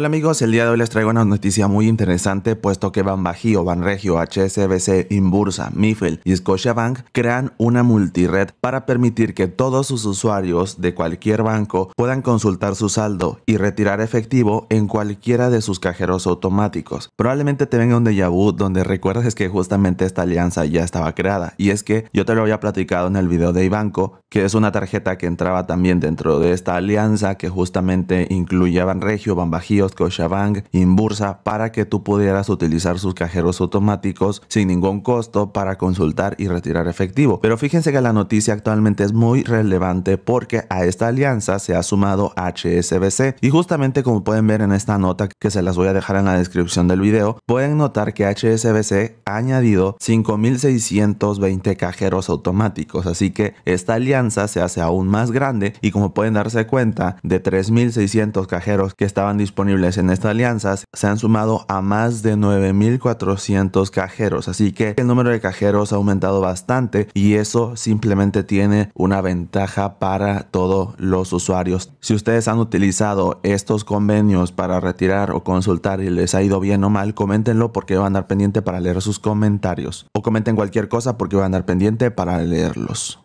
Hola amigos, el día de hoy les traigo una noticia muy interesante puesto que Van Van Regio, HSBC, Inbursa, Mifel y Scotiabank crean una multired para permitir que todos sus usuarios de cualquier banco puedan consultar su saldo y retirar efectivo en cualquiera de sus cajeros automáticos. Probablemente te venga un déjà vu donde recuerdes que justamente esta alianza ya estaba creada y es que yo te lo había platicado en el video de Ibanco que es una tarjeta que entraba también dentro de esta alianza que justamente incluye a Van Bajío los en bursa para que tú pudieras utilizar sus cajeros automáticos sin ningún costo para consultar y retirar efectivo. Pero fíjense que la noticia actualmente es muy relevante porque a esta alianza se ha sumado HSBC y justamente como pueden ver en esta nota que se las voy a dejar en la descripción del video, pueden notar que HSBC ha añadido 5620 cajeros automáticos, así que esta alianza se hace aún más grande y como pueden darse cuenta de 3600 cajeros que estaban disponibles en estas alianzas se han sumado a más de 9.400 cajeros, así que el número de cajeros ha aumentado bastante y eso simplemente tiene una ventaja para todos los usuarios. Si ustedes han utilizado estos convenios para retirar o consultar y les ha ido bien o mal, coméntenlo porque van a andar pendiente para leer sus comentarios o comenten cualquier cosa porque van a andar pendiente para leerlos.